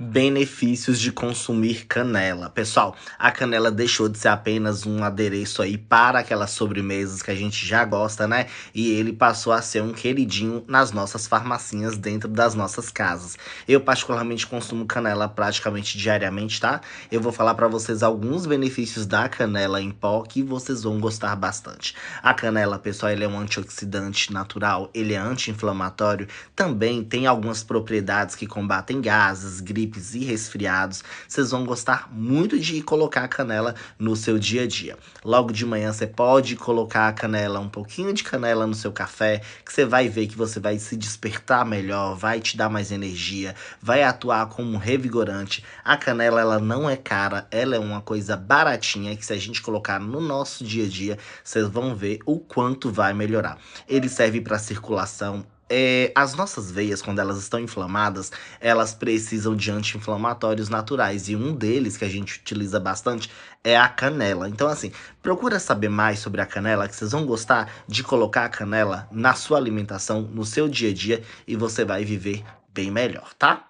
benefícios de consumir canela. Pessoal, a canela deixou de ser apenas um adereço aí para aquelas sobremesas que a gente já gosta, né? E ele passou a ser um queridinho nas nossas farmacinhas dentro das nossas casas. Eu particularmente consumo canela praticamente diariamente, tá? Eu vou falar para vocês alguns benefícios da canela em pó que vocês vão gostar bastante. A canela, pessoal, ele é um antioxidante natural, ele é anti-inflamatório, também tem algumas propriedades que combatem gases, gripe gripes e resfriados, vocês vão gostar muito de colocar a canela no seu dia a dia. Logo de manhã você pode colocar a canela, um pouquinho de canela no seu café, que você vai ver que você vai se despertar melhor, vai te dar mais energia, vai atuar como um revigorante. A canela ela não é cara, ela é uma coisa baratinha que se a gente colocar no nosso dia a dia, vocês vão ver o quanto vai melhorar. Ele serve para circulação é, as nossas veias, quando elas estão inflamadas, elas precisam de anti-inflamatórios naturais. E um deles que a gente utiliza bastante é a canela. Então, assim, procura saber mais sobre a canela, que vocês vão gostar de colocar a canela na sua alimentação, no seu dia a dia, e você vai viver bem melhor, tá?